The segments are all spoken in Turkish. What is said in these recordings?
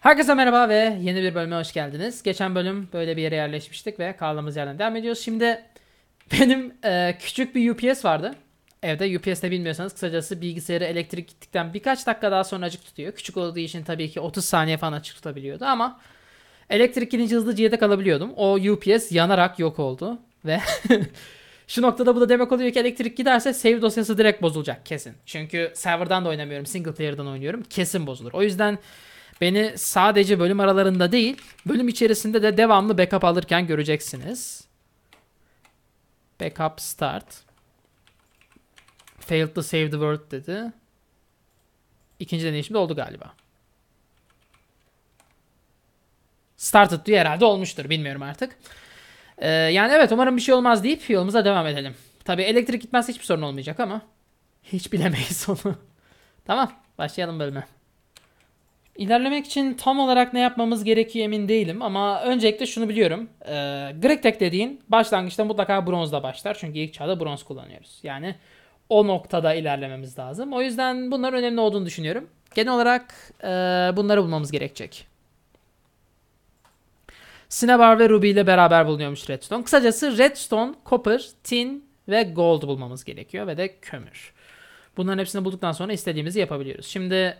Herkese merhaba ve yeni bir bölüme hoş geldiniz. Geçen bölüm böyle bir yere yerleşmiştik ve kaldığımız yerden devam ediyoruz. Şimdi benim e, küçük bir UPS vardı. Evde UPS ne bilmiyorsanız kısacası bilgisayarı elektrik gittikten birkaç dakika daha sonra açık tutuyor. Küçük olduğu için tabii ki 30 saniye falan açık tutabiliyordu ama elektrik gidince hızlıca yedek alabiliyordum. O UPS yanarak yok oldu ve şu noktada bu da demek oluyor ki elektrik giderse save dosyası direkt bozulacak kesin. Çünkü serverdan da oynamıyorum single player'dan oynuyorum kesin bozulur. O yüzden Beni sadece bölüm aralarında değil, bölüm içerisinde de devamlı backup alırken göreceksiniz. Backup start. Failed to save the world dedi. İkinci deneyişimde oldu galiba. Started diyor herhalde olmuştur. Bilmiyorum artık. Ee, yani evet umarım bir şey olmaz deyip yolumuza devam edelim. Tabii elektrik gitmezse hiçbir sorun olmayacak ama hiç bilemeyiz onu. tamam başlayalım bölüme. İlerlemek için tam olarak ne yapmamız gerekiyor emin değilim ama öncelikle şunu biliyorum. E, Greg Tech dediğin başlangıçta mutlaka bronzla başlar. Çünkü ilk çağda bronz kullanıyoruz. Yani o noktada ilerlememiz lazım. O yüzden bunlar önemli olduğunu düşünüyorum. Genel olarak e, bunları bulmamız gerekecek. Cinnabar ve Ruby ile beraber bulunuyormuş Redstone. Kısacası Redstone, Copper, Tin ve Gold bulmamız gerekiyor ve de kömür. Bunların hepsini bulduktan sonra istediğimizi yapabiliyoruz. Şimdi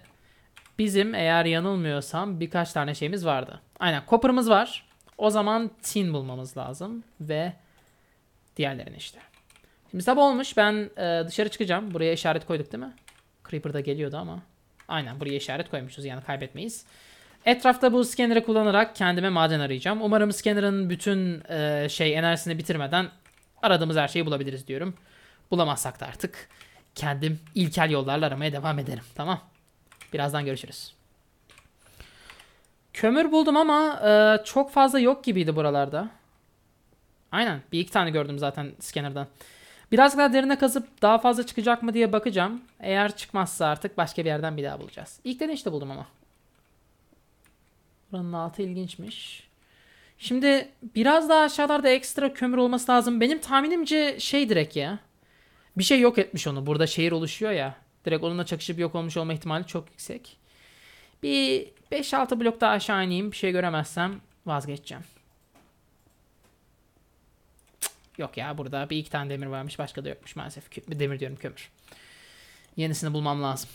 Bizim eğer yanılmıyorsam birkaç tane şeyimiz vardı. Aynen copper'ımız var. O zaman tin bulmamız lazım ve diğerlerini işte. Şimdi sabah olmuş ben e, dışarı çıkacağım. Buraya işaret koyduk değil mi? Creeper da geliyordu ama. Aynen buraya işaret koymuşuz yani kaybetmeyiz. Etrafta bu scanner'ı kullanarak kendime maden arayacağım. Umarım scanner'ın bütün e, şey enerjisini bitirmeden aradığımız her şeyi bulabiliriz diyorum. Bulamazsak da artık kendim ilkel yollarla aramaya devam ederim. Tamam. Birazdan görüşürüz. Kömür buldum ama e, çok fazla yok gibiydi buralarda. Aynen. Bir iki tane gördüm zaten scanner'dan. Biraz daha derine kazıp daha fazla çıkacak mı diye bakacağım. Eğer çıkmazsa artık başka bir yerden bir daha bulacağız. İlk işte buldum ama. Buranın altı ilginçmiş. Şimdi biraz daha aşağılarda ekstra kömür olması lazım. Benim tahminimce şey direkt ya. Bir şey yok etmiş onu. Burada şehir oluşuyor ya. Direkt onunla çakışıp yok olmuş olma ihtimali çok yüksek. Bir 5-6 blok daha aşağı ineyim. Bir şey göremezsem vazgeçeceğim. yok ya burada bir iki tane demir varmış. Başka da yokmuş maalesef. Kü demir diyorum kömür. Yenisini bulmam lazım.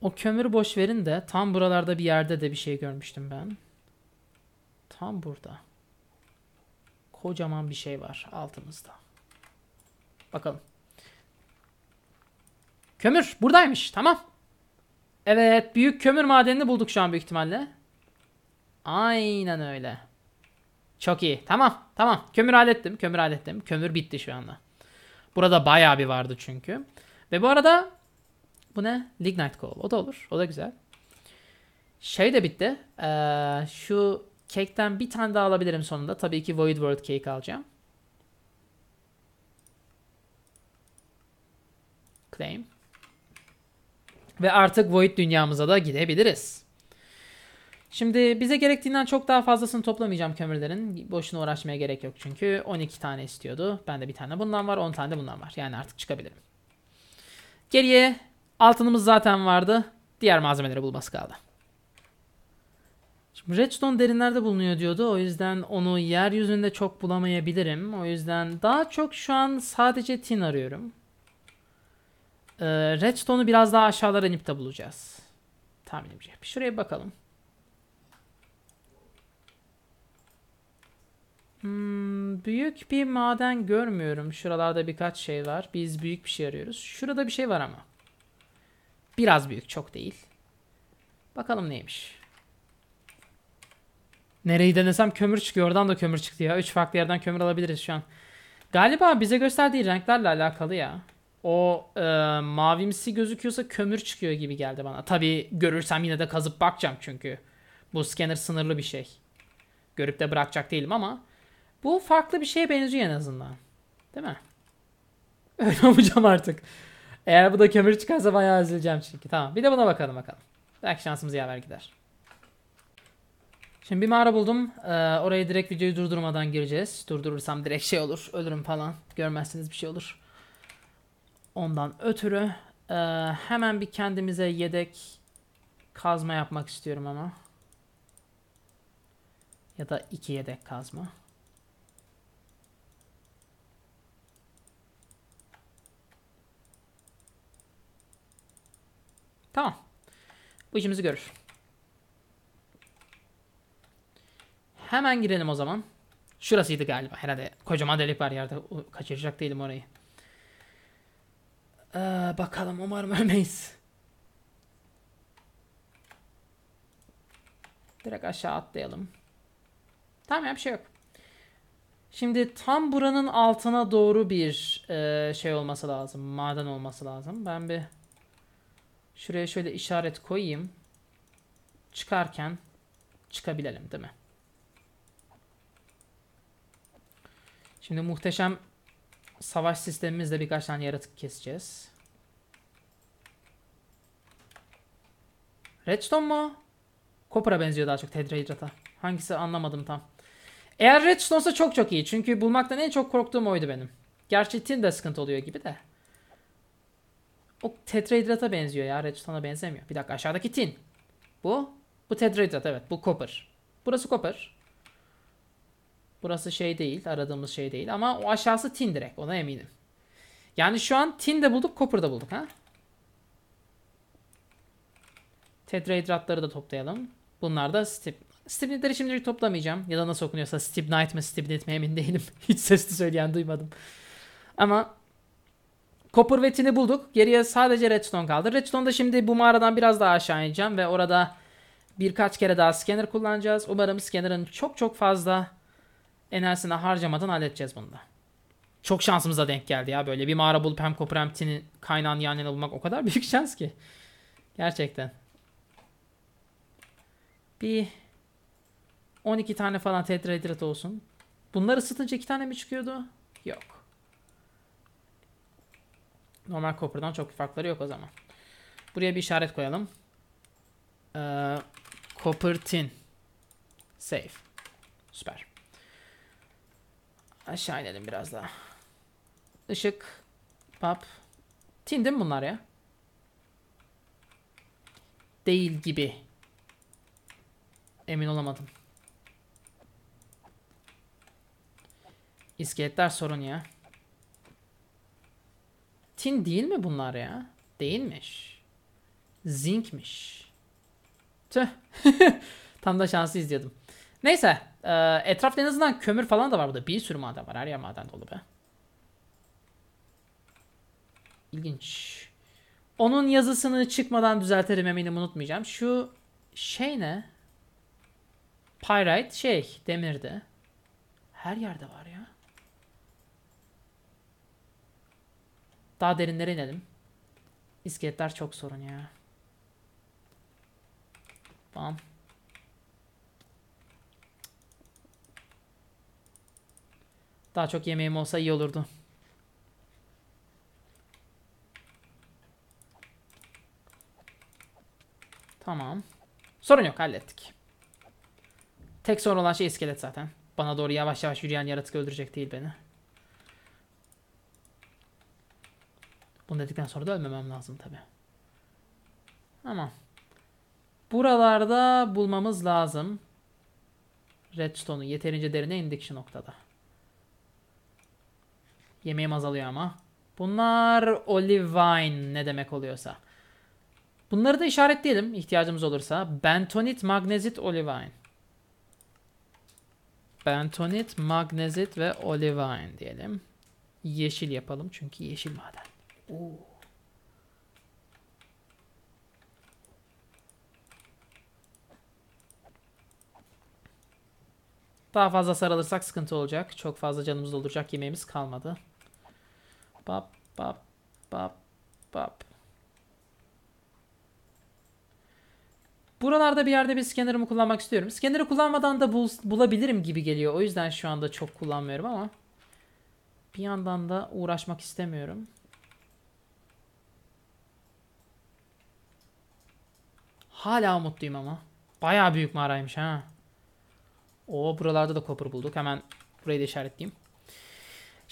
O kömür boş verin de tam buralarda bir yerde de bir şey görmüştüm ben. Tam burada. Kocaman bir şey var altımızda. Bakalım. Kömür buradaymış. Tamam. Evet büyük kömür madenini bulduk şu an büyük ihtimalle. Aynen öyle. Çok iyi. Tamam. Tamam. Kömür hallettim. Kömür hallettim. Kömür bitti şu anda. Burada bayağı bir vardı çünkü. Ve bu arada bu ne? Lignite Coal. O da olur. O da güzel. Şey de bitti. Ee, şu kekten bir tane daha alabilirim sonunda. Tabii ki Void World Cake alacağım. Claim. Ve artık Void dünyamıza da gidebiliriz. Şimdi bize gerektiğinden çok daha fazlasını toplamayacağım kömürlerin. Boşuna uğraşmaya gerek yok çünkü 12 tane istiyordu. Bende bir tane bundan var, 10 tane de bundan var. Yani artık çıkabilirim. Geriye altınımız zaten vardı. Diğer malzemeleri bulması kaldı. Şimdi redstone derinlerde bulunuyor diyordu. O yüzden onu yeryüzünde çok bulamayabilirim. O yüzden daha çok şu an sadece tin arıyorum. Ee, redstone'u biraz daha aşağılara inip de bulacağız. Tahminimce. Bir şuraya bakalım. Hmm, büyük bir maden görmüyorum. Şuralarda birkaç şey var. Biz büyük bir şey arıyoruz. Şurada bir şey var ama. Biraz büyük, çok değil. Bakalım neymiş. Nereyi denesem kömür çıkıyor. Oradan da kömür çıktı ya. Üç farklı yerden kömür alabiliriz şu an. Galiba bize gösterdiği renklerle alakalı ya o e, mavimsi gözüküyorsa kömür çıkıyor gibi geldi bana. Tabi görürsem yine de kazıp bakacağım çünkü. Bu scanner sınırlı bir şey. Görüp de bırakacak değilim ama bu farklı bir şeye benziyor en azından. Değil mi? Öyle olacağım artık. Eğer bu da kömür çıkarsa bayağı üzüleceğim çünkü. Tamam. Bir de buna bakalım bakalım. Belki şansımız yaver gider. Şimdi bir mağara buldum. Ee, oraya direkt videoyu durdurmadan gireceğiz. Durdurursam direkt şey olur. Ölürüm falan. Görmezsiniz bir şey olur. Ondan ötürü e, hemen bir kendimize yedek kazma yapmak istiyorum ama. Ya da iki yedek kazma. Tamam. Bu işimizi görür. Hemen girelim o zaman. Şurasıydı galiba. Herhalde kocaman delik var yerde. Kaçıracak değilim orayı. Ee, bakalım umarım ölmeyiz. Direkt aşağı atlayalım. Tamam ya bir şey yok. Şimdi tam buranın altına doğru bir e, şey olması lazım. Maden olması lazım. Ben bir şuraya şöyle işaret koyayım. Çıkarken çıkabilelim değil mi? Şimdi muhteşem savaş sistemimizle birkaç tane yaratık keseceğiz. Redstone mu? Copper'a benziyor daha çok Tedrahidrat'a. Hangisi anlamadım tam. Eğer Redstone'sa çok çok iyi. Çünkü bulmaktan en çok korktuğum oydu benim. Gerçi tin de sıkıntı oluyor gibi de. O tetrahidrata benziyor ya. Redstone'a benzemiyor. Bir dakika aşağıdaki tin. Bu. Bu tetrahidrata evet. Bu copper. Burası copper. Burası şey değil. Aradığımız şey değil. Ama o aşağısı tin direkt. Ona eminim. Yani şu an tin de bulduk. Copper da bulduk. Ha? Tetrahidratları da toplayalım. Bunlar da stip. Stibnitleri şimdilik toplamayacağım. Ya da nasıl okunuyorsa Stibnite mi Stibnit mi emin değilim. Hiç sesli söyleyen duymadım. Ama Copper ve Tin'i bulduk. Geriye sadece Redstone kaldı. da şimdi bu mağaradan biraz daha aşağı ineceğim ve orada birkaç kere daha scanner kullanacağız. Umarım scanner'ın çok çok fazla enerjisini harcamadan halledeceğiz bunu da. Çok şansımıza denk geldi ya böyle bir mağara bulup hem Copper hem Tin'in kaynağını yan yana bulmak o kadar büyük şans ki. Gerçekten. Bir 12 tane falan tetrahidrat olsun. Bunları ısıtınca 2 tane mi çıkıyordu? Yok. Normal Copper'dan çok bir farkları yok o zaman. Buraya bir işaret koyalım. Ee, copper tin. Save. Süper. Aşağı inelim biraz daha. Işık. pop, Tin değil mi bunlar ya? Değil gibi. Emin olamadım. İskeletler sorun ya. Tin değil mi bunlar ya? Değilmiş. Zinkmiş. Tüh. Tam da şansı izliyordum. Neyse. E, etrafta en azından kömür falan da var burada. Bir sürü maden var. Her yer maden dolu be. İlginç. Onun yazısını çıkmadan düzeltirim eminim unutmayacağım. Şu şey ne? Pyrite şey demirdi. Her yerde var ya. Daha derinlere inelim. İskeletler çok sorun ya. Bam. Daha çok yemeğim olsa iyi olurdu. Tamam. Sorun yok hallettik. Tek sorun olan şey iskelet zaten. Bana doğru yavaş yavaş yürüyen yaratık öldürecek değil beni. Bunu dedikten sonra da ölmemem lazım tabi. Ama buralarda bulmamız lazım. Redstone'u yeterince derine indik şu noktada. Yemeğim azalıyor ama. Bunlar olive ne demek oluyorsa. Bunları da işaretleyelim ihtiyacımız olursa. Bentonit, magnezit, olive Bentonit, magnezit ve olive diyelim. Yeşil yapalım çünkü yeşil maden. Oo. Daha fazla sarılırsak sıkıntı olacak. Çok fazla canımız dolduracak yemeğimiz kalmadı. Bap bap bap bap. Buralarda bir yerde bir scanner'ımı kullanmak istiyorum. Scanner'ı kullanmadan da bul bulabilirim gibi geliyor. O yüzden şu anda çok kullanmıyorum ama bir yandan da uğraşmak istemiyorum. Hala mutluyum ama. Baya büyük mağaraymış ha. O buralarda da copper bulduk. Hemen burayı da işaretleyeyim.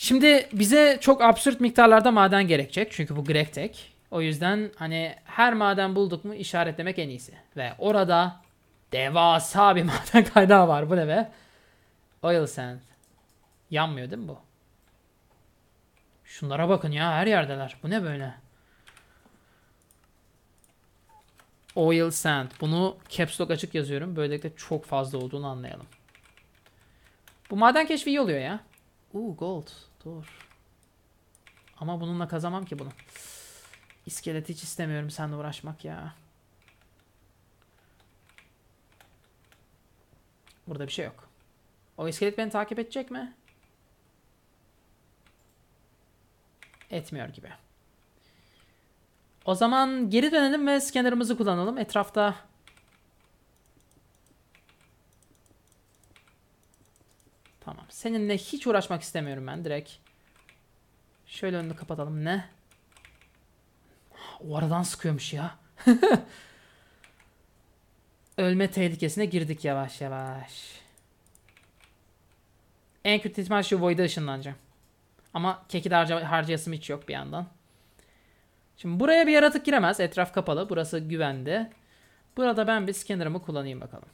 Şimdi bize çok absürt miktarlarda maden gerekecek. Çünkü bu Grektek. O yüzden hani her maden bulduk mu işaretlemek en iyisi. Ve orada devasa bir maden kaynağı var. Bu ne be? Oil sand. Yanmıyor değil mi bu? Şunlara bakın ya her yerdeler. Bu ne böyle? Oil sand. Bunu caps lock açık yazıyorum. Böylelikle çok fazla olduğunu anlayalım. Bu maden keşfi iyi oluyor ya. Ooh gold. Zor. Ama bununla kazamam ki bunu. İskelet hiç istemiyorum seninle uğraşmak ya. Burada bir şey yok. O iskelet beni takip edecek mi? Etmiyor gibi. O zaman geri dönelim ve scanner'ımızı kullanalım. Etrafta Seninle hiç uğraşmak istemiyorum ben direkt. Şöyle önünü kapatalım. Ne? O aradan sıkıyormuş ya. Ölme tehlikesine girdik yavaş yavaş. En kötü ihtimal şu Void'a ışınlanacağım. Ama keki de harca harcayasım hiç yok bir yandan. Şimdi buraya bir yaratık giremez. Etraf kapalı. Burası güvende. Burada ben bir scanner'ımı kullanayım bakalım.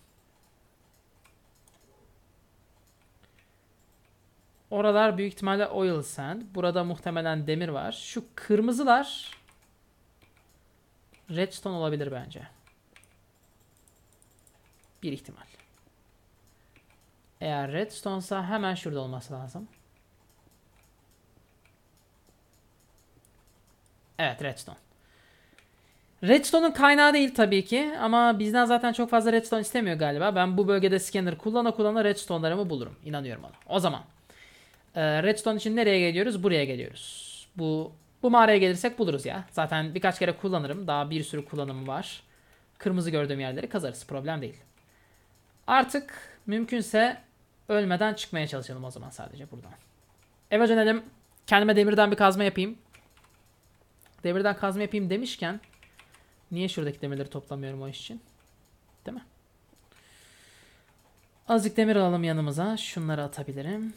Oralar büyük ihtimalle oil sand. Burada muhtemelen demir var. Şu kırmızılar redstone olabilir bence. Bir ihtimal. Eğer redstone'sa hemen şurada olması lazım. Evet redstone. Redstone'un kaynağı değil tabii ki ama bizden zaten çok fazla redstone istemiyor galiba. Ben bu bölgede scanner kullana kullana redstone'larımı bulurum. İnanıyorum ona. O zaman ee, redstone için nereye geliyoruz? Buraya geliyoruz. Bu bu mağaraya gelirsek buluruz ya. Zaten birkaç kere kullanırım. Daha bir sürü kullanımı var. Kırmızı gördüğüm yerleri kazarız. Problem değil. Artık mümkünse ölmeden çıkmaya çalışalım o zaman sadece buradan. Eve dönelim. Kendime demirden bir kazma yapayım. Demirden kazma yapayım demişken niye şuradaki demirleri toplamıyorum o iş için? Değil mi? Azıcık demir alalım yanımıza. Şunları atabilirim.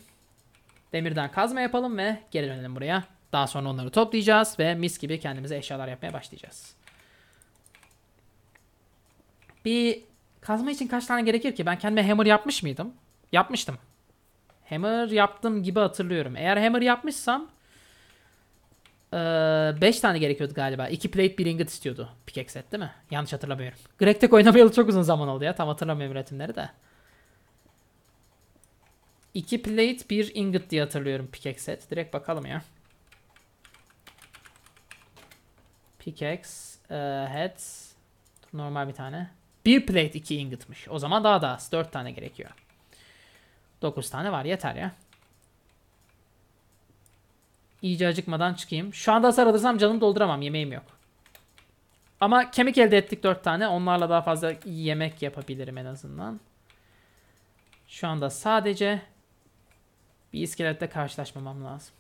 Demirden kazma yapalım ve geri dönelim buraya. Daha sonra onları toplayacağız ve mis gibi kendimize eşyalar yapmaya başlayacağız. Bir kazma için kaç tane gerekir ki? Ben kendime hammer yapmış mıydım? Yapmıştım. Hammer yaptım gibi hatırlıyorum. Eğer hammer yapmışsam 5 tane gerekiyordu galiba. 2 plate 1 ingot istiyordu pickaxe değil mi? Yanlış hatırlamıyorum. Greg Tech oynamayalı çok uzun zaman oldu ya. Tam hatırlamıyorum üretimleri de. 2 plate 1 ingot diye hatırlıyorum pickaxe set. Direkt bakalım ya. Pickaxe e, head normal bir tane. 1 plate 2 ingotmuş. O zaman daha da az. 4 tane gerekiyor. 9 tane var yeter ya. İyice acıkmadan çıkayım. Şu anda hasar alırsam canım dolduramam. Yemeğim yok. Ama kemik elde ettik 4 tane. Onlarla daha fazla yemek yapabilirim en azından. Şu anda sadece bir iskelette karşılaşmamam lazım.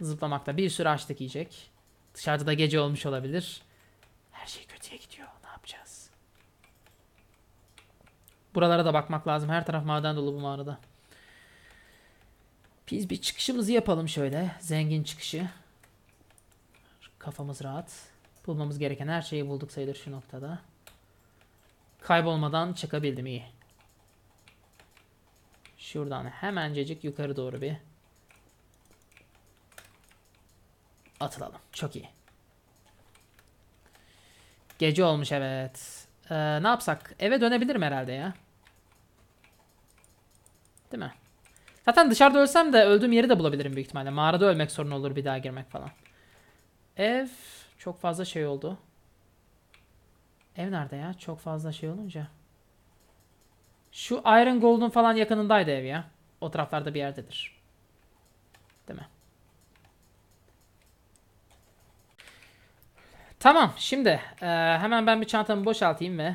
Zıplamakta bir sürü açlık yiyecek. Dışarıda da gece olmuş olabilir. Her şey kötüye gidiyor. Ne yapacağız? Buralara da bakmak lazım. Her taraf maden dolu bu mağarada. Biz bir çıkışımızı yapalım şöyle. Zengin çıkışı. Kafamız rahat. Bulmamız gereken her şeyi bulduk sayılır şu noktada. Kaybolmadan çıkabildim iyi. Şuradan hemencecik yukarı doğru bir atılalım. Çok iyi. Gece olmuş evet. Ee, ne yapsak? Eve dönebilirim herhalde ya. Değil mi? Zaten dışarıda ölsem de öldüğüm yeri de bulabilirim büyük ihtimalle. Mağarada ölmek sorun olur bir daha girmek falan. Ev çok fazla şey oldu. Ev nerede ya? Çok fazla şey olunca. Şu Iron Gold'un falan yakınındaydı ev ya. O taraflarda bir yerdedir. Değil mi? Tamam şimdi e, hemen ben bir çantamı boşaltayım ve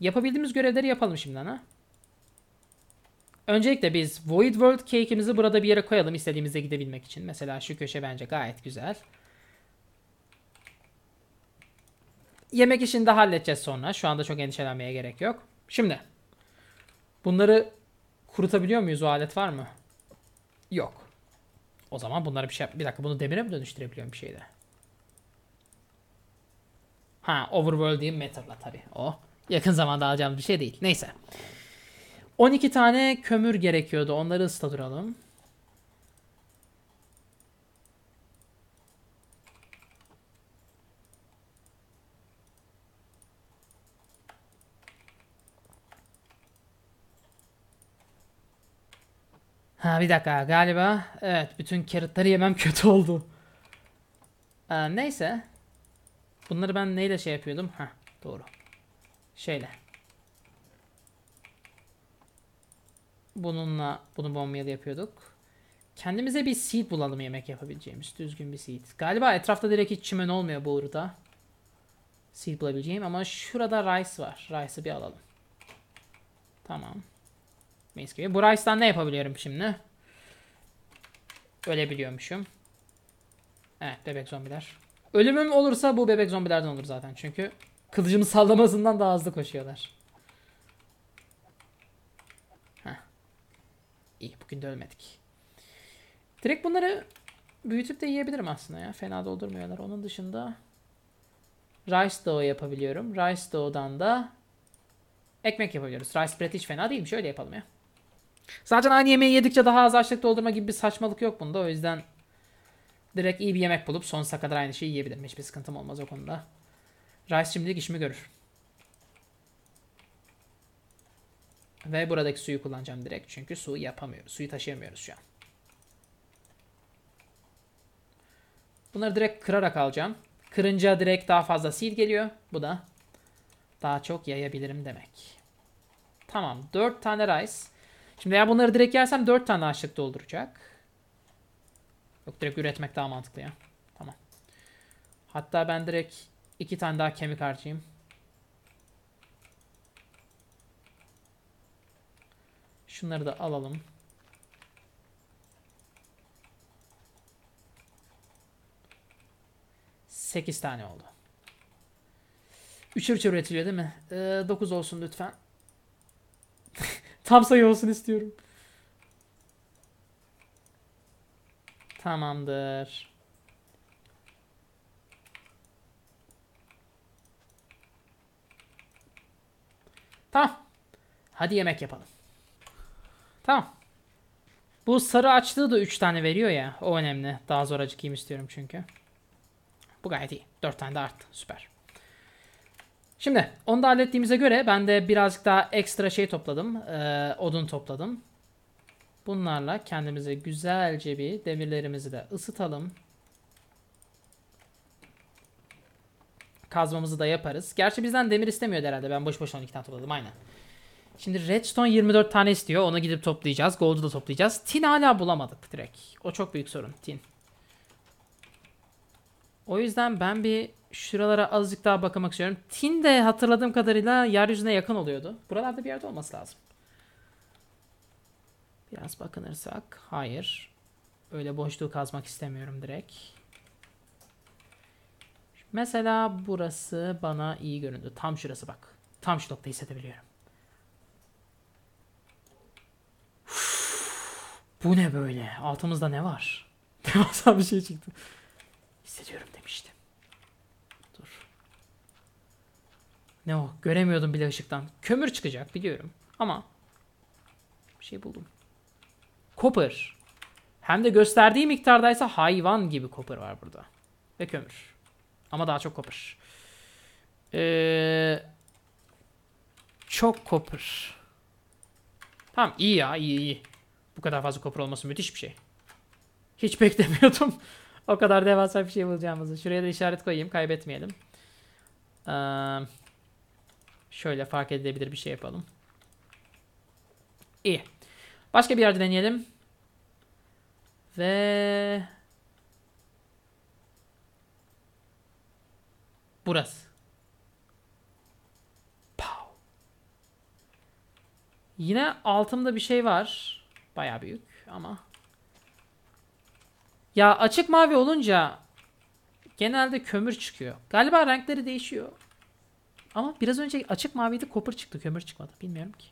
yapabildiğimiz görevleri yapalım şimdiden ha. Öncelikle biz Void World Cake'imizi burada bir yere koyalım istediğimizde gidebilmek için. Mesela şu köşe bence gayet güzel. yemek işini de halledeceğiz sonra. Şu anda çok endişelenmeye gerek yok. Şimdi bunları kurutabiliyor muyuz? O alet var mı? Yok. O zaman bunları bir şey Bir dakika bunu demire mi dönüştürebiliyorum bir şeyde? Ha Overworld diyeyim Matter'la tabii. O yakın zamanda alacağımız bir şey değil. Neyse. 12 tane kömür gerekiyordu. Onları ıslatıralım. Ha bir dakika galiba evet bütün carrotları yemem kötü oldu. Ee, neyse. Bunları ben neyle şey yapıyordum? Ha doğru. Şeyle. Bununla bunu bombayalı yapıyorduk. Kendimize bir seed bulalım yemek yapabileceğimiz. Düzgün bir seed. Galiba etrafta direkt hiç çimen olmuyor bu arada. Seed bulabileceğim ama şurada rice var. Rice'ı bir alalım. Tamam. Mis gibi. Bryce'dan ne yapabiliyorum şimdi? Ölebiliyormuşum. Evet eh, bebek zombiler. Ölümüm olursa bu bebek zombilerden olur zaten. Çünkü kılıcımı sallamasından daha hızlı koşuyorlar. Heh. İyi bugün de ölmedik. Direkt bunları büyütüp de yiyebilirim aslında ya. Fena doldurmuyorlar. Onun dışında Rice Dough yapabiliyorum. Rice Dough'dan da ekmek yapabiliyoruz. Rice bread hiç fena değilmiş. Öyle yapalım ya. Zaten aynı yemeği yedikçe daha az açlık doldurma gibi bir saçmalık yok bunda. O yüzden direkt iyi bir yemek bulup sonsuza kadar aynı şeyi yiyebilirim. Hiçbir sıkıntım olmaz o konuda. Rice şimdilik işimi görür. Ve buradaki suyu kullanacağım direkt. Çünkü su yapamıyoruz. Suyu taşıyamıyoruz şu an. Bunları direkt kırarak alacağım. Kırınca direkt daha fazla seed geliyor. Bu da daha çok yayabilirim demek. Tamam. 4 tane rice. Şimdi eğer bunları direkt yersem 4 tane açlık dolduracak. Yok direkt üretmek daha mantıklı ya. Tamam. Hatta ben direkt 2 tane daha kemik harcayayım. Şunları da alalım. Sekiz tane oldu. Üçer üçer üretiliyor değil mi? Ee, dokuz olsun lütfen. Tam sayı olsun istiyorum. Tamamdır. Tamam. Hadi yemek yapalım. Tamam. Bu sarı açlığı da 3 tane veriyor ya. O önemli. Daha zor acıkayım istiyorum çünkü. Bu gayet iyi. 4 tane de arttı. Süper. Şimdi onu da hallettiğimize göre ben de birazcık daha ekstra şey topladım. Ee, odun topladım. Bunlarla kendimize güzelce bir demirlerimizi de ısıtalım. Kazmamızı da yaparız. Gerçi bizden demir istemiyor herhalde. Ben boş boşuna 12 tane topladım aynen. Şimdi redstone 24 tane istiyor. Onu gidip toplayacağız. Gold'u da toplayacağız. Tin hala bulamadık direkt. O çok büyük sorun tin. O yüzden ben bir şuralara azıcık daha bakmak istiyorum. Tin de hatırladığım kadarıyla yeryüzüne yakın oluyordu. Buralarda bir yerde olması lazım. Biraz bakınırsak. Hayır. Öyle boşluğu kazmak istemiyorum direkt. Mesela burası bana iyi göründü. Tam şurası bak. Tam şu noktayı hissedebiliyorum. bu ne böyle? Altımızda ne var? Devasa bir şey çıktı. Hissediyorum demiştim. Ne o? Oh, göremiyordum bile ışıktan. Kömür çıkacak biliyorum. Ama bir şey buldum. Copper. Hem de gösterdiği miktardaysa hayvan gibi copper var burada. Ve kömür. Ama daha çok copper. Ee, çok copper. Tamam iyi ya iyi iyi. Bu kadar fazla copper olması müthiş bir şey. Hiç beklemiyordum. o kadar devasa bir şey bulacağımızı. Şuraya da işaret koyayım kaybetmeyelim. Eee... Şöyle fark edilebilir bir şey yapalım. İyi. Başka bir yerde deneyelim. Ve burası. Pow. Yine altımda bir şey var. Baya büyük ama. Ya açık mavi olunca genelde kömür çıkıyor. Galiba renkleri değişiyor. Ama biraz önce açık maviydi kopur çıktı kömür çıkmadı. Bilmiyorum ki.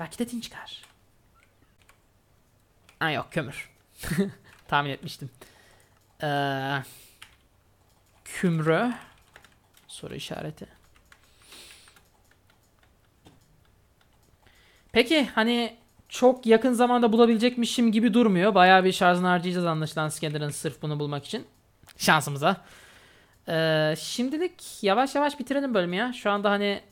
Belki de tin çıkar. Ha yok kömür. Tahmin etmiştim. Ee, kümrü. Soru işareti. Peki hani çok yakın zamanda bulabilecekmişim gibi durmuyor. Bayağı bir şarjını harcayacağız anlaşılan Scanner'ın sırf bunu bulmak için. Şansımıza. Ee, şimdilik yavaş yavaş bitirelim bölümü ya. Şu anda hani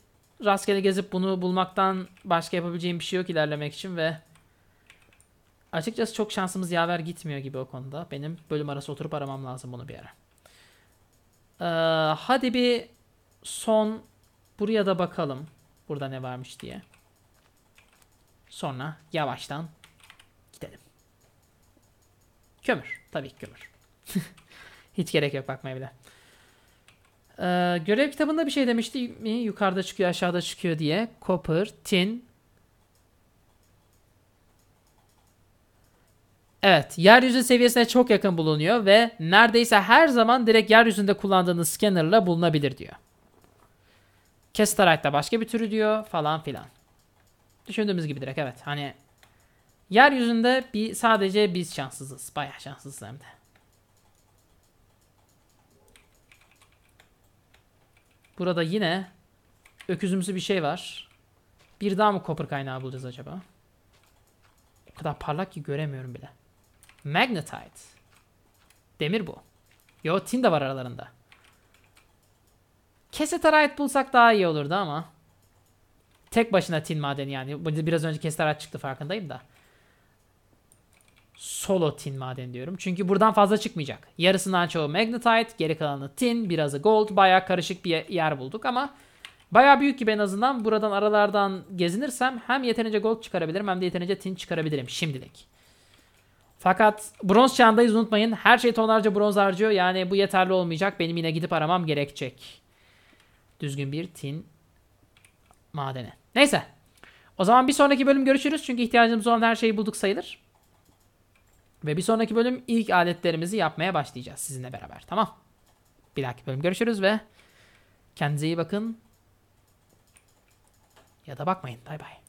rastgele gezip bunu bulmaktan başka yapabileceğim bir şey yok ilerlemek için ve açıkçası çok şansımız yaver gitmiyor gibi o konuda. Benim bölüm arası oturup aramam lazım bunu bir ara. Ee, hadi bir son buraya da bakalım. Burada ne varmış diye. Sonra yavaştan gidelim. Kömür. Tabii ki kömür. Hiç gerek yok bakmaya bile. Ee, görev kitabında bir şey demişti. mi Yukarıda çıkıyor aşağıda çıkıyor diye. Copper, tin. Evet yeryüzü seviyesine çok yakın bulunuyor ve neredeyse her zaman direkt yeryüzünde kullandığınız scannerla bulunabilir diyor. Kesterite da başka bir türü diyor falan filan. Düşündüğümüz gibi direkt evet hani yeryüzünde bir sadece biz şanssızız. Bayağı şanssızız hem de. Burada yine öküzümüzü bir şey var. Bir daha mı copper kaynağı bulacağız acaba? O kadar parlak ki göremiyorum bile. Magnetite. Demir bu. Yo tin de var aralarında. Keseterite bulsak daha iyi olurdu ama. Tek başına tin madeni yani. Biraz önce keseterite çıktı farkındayım da solo tin maden diyorum. Çünkü buradan fazla çıkmayacak. Yarısından çoğu magnetite, geri kalanı tin, birazı gold. Baya karışık bir yer bulduk ama baya büyük gibi en azından buradan aralardan gezinirsem hem yeterince gold çıkarabilirim hem de yeterince tin çıkarabilirim şimdilik. Fakat bronz çağındayız unutmayın. Her şey tonlarca bronz harcıyor. Yani bu yeterli olmayacak. Benim yine gidip aramam gerekecek. Düzgün bir tin madeni Neyse. O zaman bir sonraki bölüm görüşürüz. Çünkü ihtiyacımız olan her şeyi bulduk sayılır. Ve bir sonraki bölüm ilk aletlerimizi yapmaya başlayacağız sizinle beraber. Tamam. Bir dahaki bölüm görüşürüz ve kendinize iyi bakın. Ya da bakmayın. Bay bay.